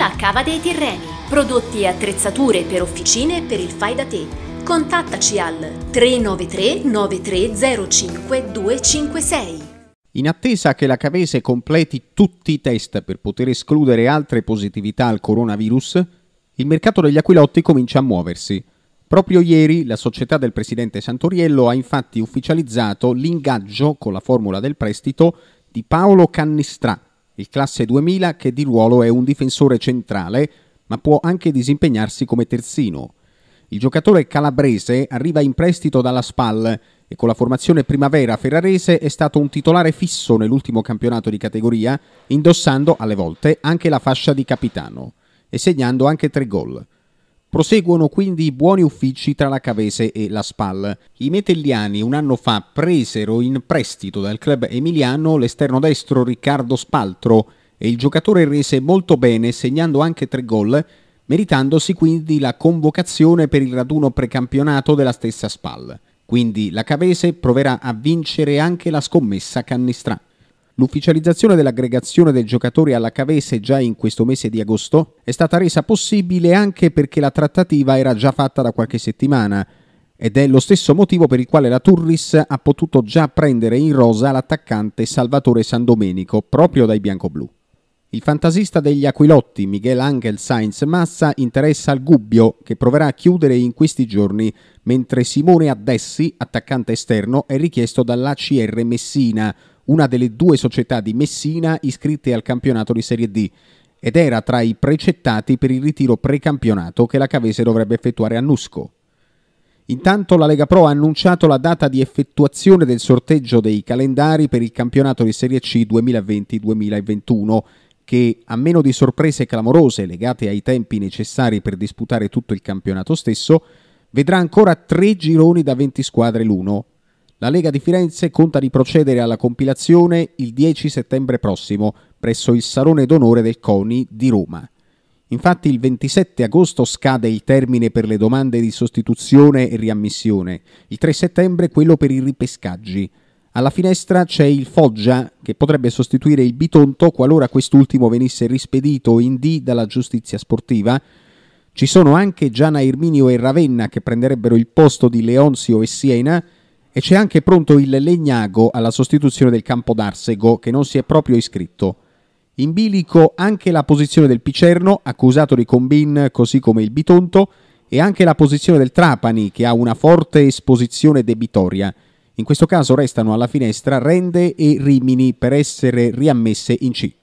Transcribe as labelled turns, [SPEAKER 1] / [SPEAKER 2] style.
[SPEAKER 1] a Cava dei Tirreni. Prodotti e attrezzature per officine e per il fai da te. Contattaci al 393 9305 256. In attesa che la Cavese completi tutti i test per poter escludere altre positività al coronavirus, il mercato degli aquilotti comincia a muoversi. Proprio ieri la società del presidente Santoriello ha infatti ufficializzato l'ingaggio con la formula del prestito di Paolo Cannistrà, il classe 2000 che di ruolo è un difensore centrale, ma può anche disimpegnarsi come terzino. Il giocatore calabrese arriva in prestito dalla SPAL e con la formazione primavera ferrarese è stato un titolare fisso nell'ultimo campionato di categoria, indossando alle volte anche la fascia di capitano e segnando anche tre gol. Proseguono quindi i buoni uffici tra la Cavese e la Spal. I metelliani un anno fa presero in prestito dal club emiliano l'esterno destro Riccardo Spaltro e il giocatore rese molto bene segnando anche tre gol, meritandosi quindi la convocazione per il raduno precampionato della stessa Spal. Quindi la Cavese proverà a vincere anche la scommessa Cannistrà. L'ufficializzazione dell'aggregazione del giocatore alla Cavese già in questo mese di agosto è stata resa possibile anche perché la trattativa era già fatta da qualche settimana ed è lo stesso motivo per il quale la Turris ha potuto già prendere in rosa l'attaccante Salvatore Sandomenico proprio dai biancoblù. Il fantasista degli Aquilotti, Miguel Angel Sainz Massa, interessa al Gubbio, che proverà a chiudere in questi giorni, mentre Simone Addessi, attaccante esterno, è richiesto dall'ACR Messina, una delle due società di Messina iscritte al campionato di Serie D ed era tra i precettati per il ritiro precampionato che la Cavese dovrebbe effettuare a Nusco. Intanto la Lega Pro ha annunciato la data di effettuazione del sorteggio dei calendari per il campionato di Serie C 2020-2021 che, a meno di sorprese clamorose legate ai tempi necessari per disputare tutto il campionato stesso, vedrà ancora tre gironi da 20 squadre l'uno, la Lega di Firenze conta di procedere alla compilazione il 10 settembre prossimo presso il Salone d'Onore del CONI di Roma. Infatti il 27 agosto scade il termine per le domande di sostituzione e riammissione, il 3 settembre quello per i ripescaggi. Alla finestra c'è il Foggia, che potrebbe sostituire il Bitonto qualora quest'ultimo venisse rispedito in D dalla giustizia sportiva. Ci sono anche Giana Irminio e Ravenna che prenderebbero il posto di Leonzio e Siena, e c'è anche pronto il Legnago alla sostituzione del campo d'Arsego, che non si è proprio iscritto. In bilico anche la posizione del Picerno, accusato di combin così come il Bitonto, e anche la posizione del Trapani, che ha una forte esposizione debitoria. In questo caso restano alla finestra Rende e Rimini per essere riammesse in C.